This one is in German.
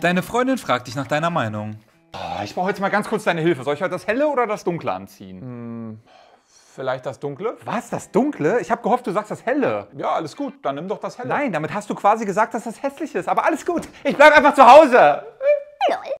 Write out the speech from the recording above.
Deine Freundin fragt dich nach deiner Meinung. Ah, ich brauche jetzt mal ganz kurz deine Hilfe. Soll ich heute das helle oder das dunkle anziehen? Hm, vielleicht das dunkle? Was, das dunkle? Ich habe gehofft, du sagst das helle. Ja, alles gut, dann nimm doch das helle. Nein, damit hast du quasi gesagt, dass das hässlich ist. Aber alles gut, ich bleibe einfach zu Hause.